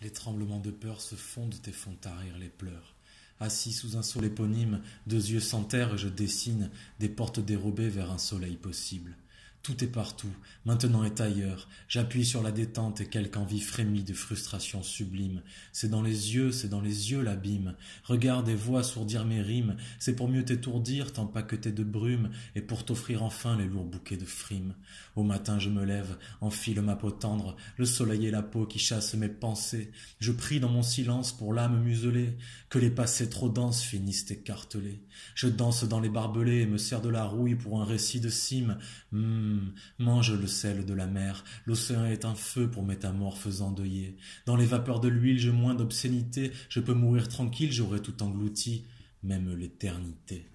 Les tremblements de peur se fondent et font tarir les pleurs. Assis sous un sol éponyme, deux yeux sans terre, je dessine des portes dérobées vers un soleil possible. Tout est partout, maintenant est ailleurs. J'appuie sur la détente et quelque envie frémit de frustration sublime. C'est dans les yeux, c'est dans les yeux l'abîme. Regarde et vois sourdir mes rimes, c'est pour mieux t'étourdir, t'empaqueter de brume, et pour t'offrir enfin les lourds bouquets de frimes. Au matin je me lève, enfile ma peau tendre, le soleil et la peau qui chassent mes pensées. Je prie dans mon silence pour l'âme muselée, que les passés trop denses finissent écartelés. Je danse dans les barbelés et me sers de la rouille pour un récit de cime. Hmm mange le sel de la mer, l'océan est un feu pour métamorphes endeuillés. Dans les vapeurs de l'huile, j'ai moins d'obscénité, je peux mourir tranquille, j'aurai tout englouti, même l'éternité.